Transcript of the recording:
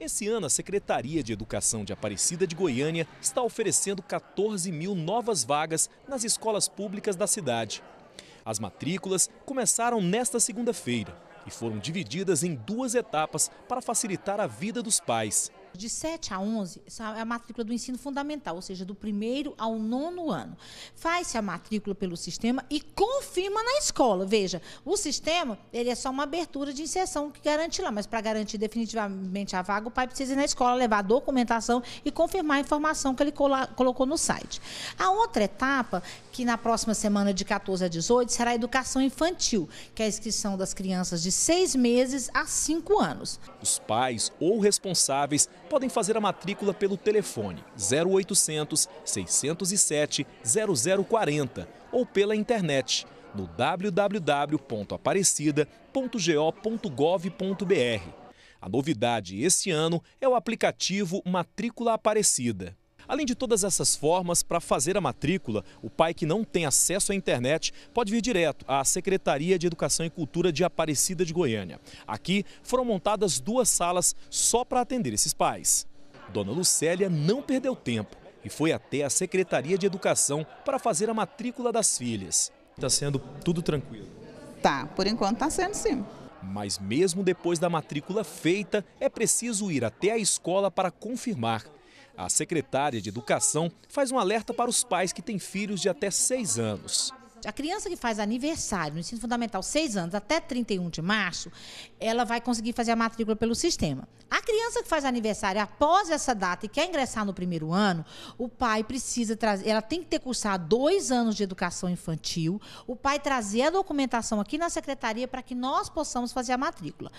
Esse ano, a Secretaria de Educação de Aparecida de Goiânia está oferecendo 14 mil novas vagas nas escolas públicas da cidade. As matrículas começaram nesta segunda-feira e foram divididas em duas etapas para facilitar a vida dos pais. De 7 a 11 é a matrícula do ensino fundamental, ou seja, do primeiro ao nono ano. Faz-se a matrícula pelo sistema e confirma na escola. Veja, o sistema ele é só uma abertura de inserção que garante lá, mas para garantir definitivamente a vaga, o pai precisa ir na escola, levar a documentação e confirmar a informação que ele colocou no site. A outra etapa, que na próxima semana de 14 a 18, será a educação infantil, que é a inscrição das crianças de 6 meses a 5 anos. Os pais ou responsáveis podem fazer a matrícula pelo telefone 0800 607 0040 ou pela internet no www.aparecida.go.gov.br. A novidade esse ano é o aplicativo Matrícula Aparecida. Além de todas essas formas, para fazer a matrícula, o pai que não tem acesso à internet pode vir direto à Secretaria de Educação e Cultura de Aparecida de Goiânia. Aqui foram montadas duas salas só para atender esses pais. Dona Lucélia não perdeu tempo e foi até a Secretaria de Educação para fazer a matrícula das filhas. Está sendo tudo tranquilo? Tá, por enquanto está sendo sim. Mas mesmo depois da matrícula feita, é preciso ir até a escola para confirmar a secretária de Educação faz um alerta para os pais que têm filhos de até 6 anos. A criança que faz aniversário no ensino fundamental 6 anos até 31 de março, ela vai conseguir fazer a matrícula pelo sistema. A criança que faz aniversário após essa data e quer ingressar no primeiro ano, o pai precisa trazer, ela tem que ter cursado dois anos de educação infantil, o pai trazer a documentação aqui na secretaria para que nós possamos fazer a matrícula.